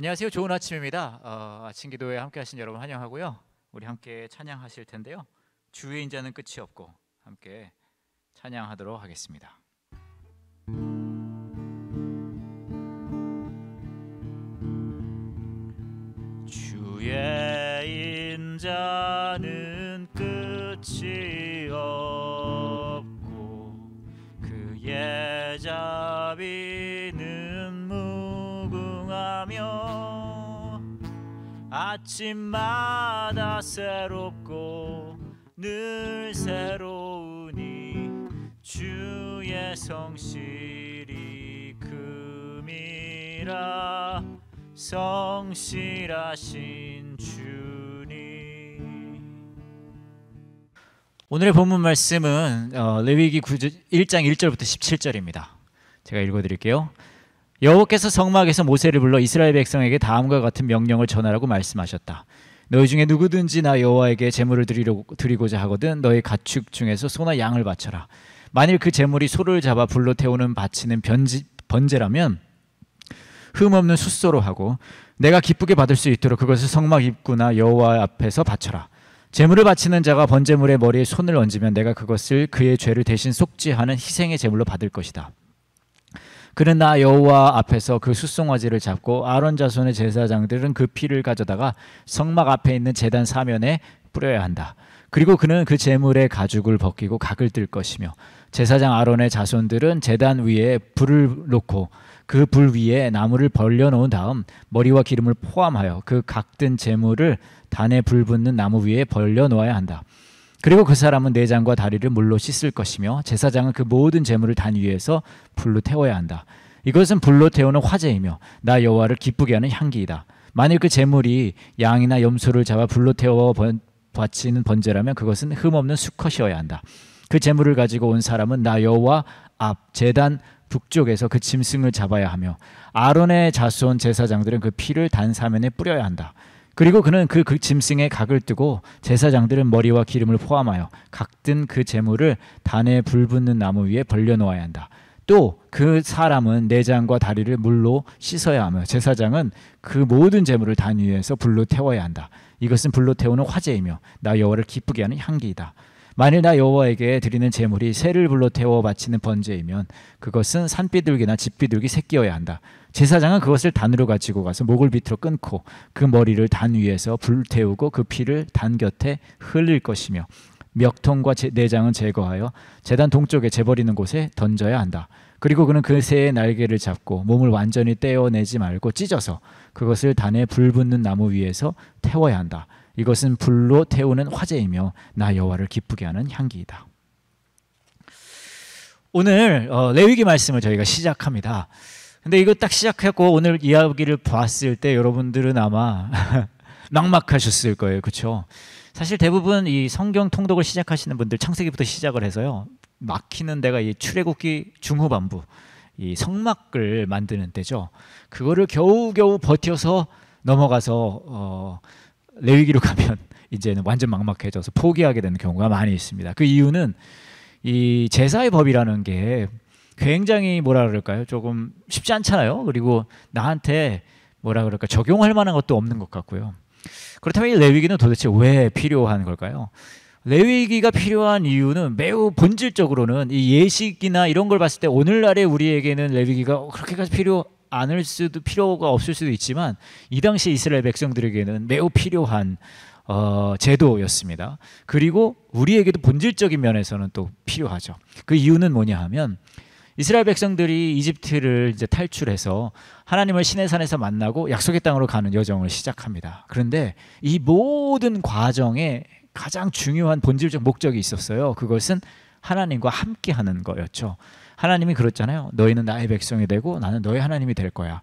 안녕하세요. 좋은 아침입니다. 어, 아침 기도에 함께 하신 여러분 환영하고요. 우리 함께 찬양하실 텐데요. 주의 인자는 끝이 없고 함께 찬양하도록 하겠습니다. 주의 인자는 아침마다 새롭고 늘 새로우니 주의 성실이 금이라 성실하신 주님 오늘의 본문 말씀은 어, 레위기 9장 1절부터 17절입니다. 제가 읽어드릴게요. 여호께서 성막에서 모세를 불러 이스라엘 백성에게 다음과 같은 명령을 전하라고 말씀하셨다. 너희 중에 누구든지 나 여호와에게 제물을 드리려, 드리고자 하거든 너희 가축 중에서 소나 양을 바쳐라. 만일 그 제물이 소를 잡아 불로 태우는 바치는 변지, 번제라면 흠없는 숫소로 하고 내가 기쁘게 받을 수 있도록 그것을 성막 입구나 여호와 앞에서 바쳐라. 제물을 바치는 자가 번제물의 머리에 손을 얹으면 내가 그것을 그의 죄를 대신 속죄하는 희생의 제물로 받을 것이다. 그러나 여호와 앞에서 그 수송아지를 잡고 아론 자손의 제사장들은 그 피를 가져다가 성막 앞에 있는 제단 사면에 뿌려야 한다. 그리고 그는 그 제물의 가죽을 벗기고 각을 뜰 것이며 제사장 아론의 자손들은 제단 위에 불을 놓고 그 불 위에 나무를 벌려 놓은 다음 머리와 기름을 포함하여 그각든 제물을 단에 불 붙는 나무 위에 벌려 놓아야 한다. 그리고 그 사람은 내장과 네 다리를 물로 씻을 것이며 제사장은 그 모든 재물을 단 위에서 불로 태워야 한다. 이것은 불로 태우는 화재이며 나 여호와를 기쁘게 하는 향기이다. 만일 그 재물이 양이나 염소를 잡아 불로 태워 번, 바치는 번제라면 그것은 흠없는 수컷이어야 한다. 그 재물을 가지고 온 사람은 나 여호와 앞 제단 북쪽에서 그 짐승을 잡아야 하며 아론의 자손 제사장들은 그 피를 단 사면에 뿌려야 한다. 그리고 그는 그, 그 짐승의 각을 뜨고 제사장들은 머리와 기름을 포함하여 각든 그 재물을 단에 불붙는 나무 위에 벌려놓아야 한다. 또 그 사람은 내장과 다리를 물로 씻어야 하며 제사장은 그 모든 재물을 단 위에서 불로 태워야 한다. 이것은 불로 태우는 화재이며 나 여호와를 기쁘게 하는 향기이다. 만일 나 여호와에게 드리는 제물이 새를 불러 태워 바치는 번제이면 그것은 산비둘기나 집비둘기 새끼여야 한다. 제사장은 그것을 단으로 가지고 가서 목을 밑으로 끊고 그 머리를 단 위에서 불태우고 그 피를 단 곁에 흘릴 것이며 멱통과 제, 내장은 제거하여 재단 동쪽에 재버리는 곳에 던져야 한다. 그리고 그는 그 새의 날개를 잡고 몸을 완전히 떼어내지 말고 찢어서 그것을 단에 불 붙는 나무 위에서 태워야 한다. 이것은 불로 태우는 화재이며 나 여호와를 기쁘게 하는 향기이다. 오늘 어, 레위기 말씀을 저희가 시작합니다. 근데 이거 딱 시작하고 오늘 이야기를 봤을 때 여러분들은 아마 막막하셨을 거예요. 그렇죠? 사실 대부분 이 성경 통독을 시작하시는 분들 창세기부터 시작을 해서요. 막히는 데가 이 출애굽기 중후반부 이 성막을 만드는 때죠. 그거를 겨우겨우 버텨서 넘어가서 어, 레위기로 가면 이제는 완전 막막해져서 포기하게 되는 경우가 많이 있습니다. 그 이유는 이 제사의 법이라는 게 굉장히 뭐라 그럴까요? 조금 쉽지 않잖아요. 그리고 나한테 뭐라 그럴까 적용할 만한 것도 없는 것 같고요. 그렇다면 이 레위기는 도대체 왜 필요한 걸까요? 레위기가 필요한 이유는 매우 본질적으로는 이 예식이나 이런 걸 봤을 때 오늘날의 우리에게는 레위기가 그렇게까지 필요 않을 수도 필요가 없을 수도 있지만 이 당시 이스라엘 백성들에게는 매우 필요한 어, 제도였습니다. 그리고 우리에게도 본질적인 면에서는 또 필요하죠. 그 이유는 뭐냐 하면 이스라엘 백성들이 이집트를 이제 탈출해서 하나님을 시내 산에서 만나고 약속의 땅으로 가는 여정을 시작합니다. 그런데 이 모든 과정에 가장 중요한 본질적 목적이 있었어요. 그것은 하나님과 함께 하는 거였죠. 하나님이 그렇잖아요. 너희는 나의 백성이 되고 나는 너희 하나님이 될 거야.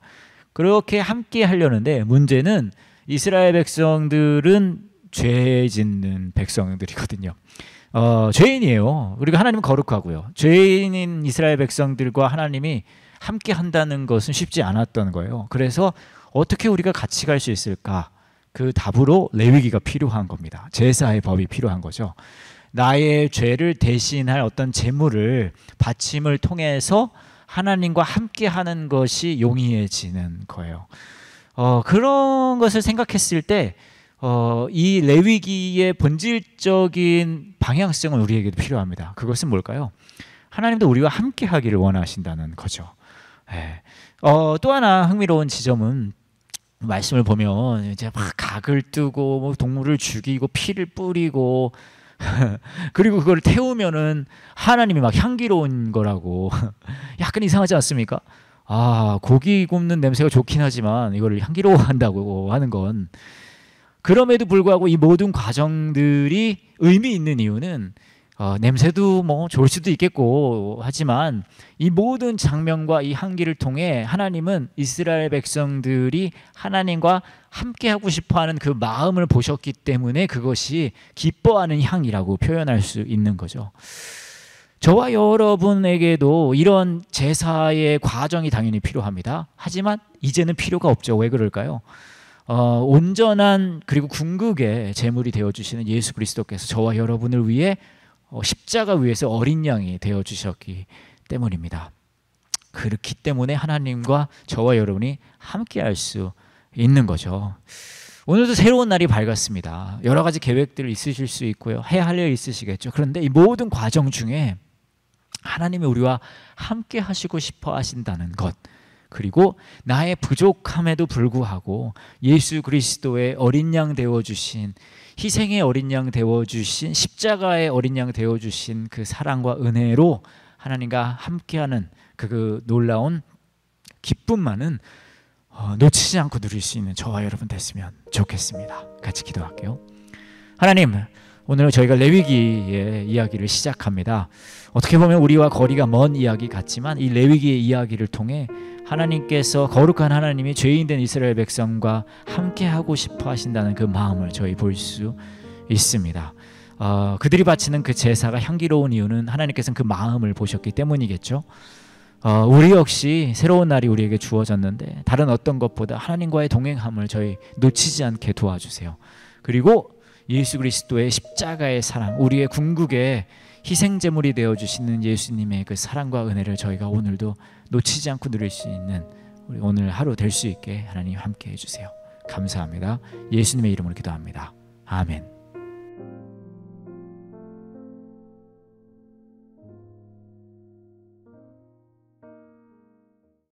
그렇게 함께 하려는데 문제는 이스라엘 백성들은 죄 짓는 백성들이거든요. 어, 죄인이에요. 그리고 하나님 거룩하고요. 죄인인 이스라엘 백성들과 하나님이 함께 한다는 것은 쉽지 않았던 거예요. 그래서 어떻게 우리가 같이 갈 수 있을까? 그 답으로 레위기가 필요한 겁니다. 제사의 법이 필요한 거죠. 나의 죄를 대신할 어떤 제물을 받침을 통해서 하나님과 함께 하는 것이 용이해지는 거예요. 어, 그런 것을 생각했을 때, 어, 이 레위기의 본질적인 방향성은 우리에게도 필요합니다. 그것은 뭘까요? 하나님도 우리와 함께 하기를 원하신다는 거죠. 예. 어, 또 하나 흥미로운 지점은 말씀을 보면 이제 막 각을 뜨고 뭐 동물을 죽이고 피를 뿌리고 그리고 그걸 태우면은 하나님이 막 향기로운 거라고 약간 이상하지 않습니까? 아 고기 굽는 냄새가 좋긴 하지만 이걸 향기로워한다고 하는 건 그럼에도 불구하고 이 모든 과정들이 의미 있는 이유는 어, 냄새도 뭐 좋을 수도 있겠고 하지만 이 모든 장면과 이 향기를 통해 하나님은 이스라엘 백성들이 하나님과 함께 하고 싶어하는 그 마음을 보셨기 때문에 그것이 기뻐하는 향이라고 표현할 수 있는 거죠. 저와 여러분에게도 이런 제사의 과정이 당연히 필요합니다. 하지만 이제는 필요가 없죠. 왜 그럴까요? 어, 온전한 그리고 궁극의 제물이 되어 주시는 예수 그리스도께서 저와 여러분을 위해 어, 십자가 위에서 어린 양이 되어 주셨기 때문입니다. 그렇기 때문에 하나님과 저와 여러분이 함께 할 수 있는 거죠. 오늘도 새로운 날이 밝았습니다. 여러 가지 계획들 있으실 수 있고요. 해야 할 일 있으시겠죠. 그런데 이 모든 과정 중에 하나님이 우리와 함께 하시고 싶어 하신다는 것. 그리고 나의 부족함에도 불구하고 예수 그리스도의 어린 양 되어 주신 희생의 어린 양 되어 주신 십자가의 어린 양 되어 주신 그 사랑과 은혜로 하나님과 함께하는 그 놀라운 기쁨만은 어, 놓치지 않고 누릴 수 있는 저와 여러분 됐으면 좋겠습니다. 같이 기도할게요. 하나님, 오늘 은 저희가 레위기의 이야기를 시작합니다. 어떻게 보면 우리와 거리가 먼 이야기 같지만 이 레위기의 이야기를 통해 하나님께서 거룩한 하나님이 죄인된 이스라엘 백성과 함께 하고 싶어 하신다는 그 마음을 저희 볼 수 있습니다. 어, 그들이 바치는 그 제사가 향기로운 이유는 하나님께서는 그 마음을 보셨기 때문이겠죠. 어, 우리 역시 새로운 날이 우리에게 주어졌는데 다른 어떤 것보다 하나님과의 동행함을 저희 놓치지 않게 도와주세요. 그리고 예수 그리스도의 십자가의 사랑, 우리의 궁극의 희생 제물이 되어 주시는 예수님의 그 사랑과 은혜를 저희가 오늘도 놓치지 않고 누릴 수 있는 우리 오늘 하루 될 수 있게 하나님 함께 해 주세요. 감사합니다. 예수님의 이름으로 기도합니다. 아멘.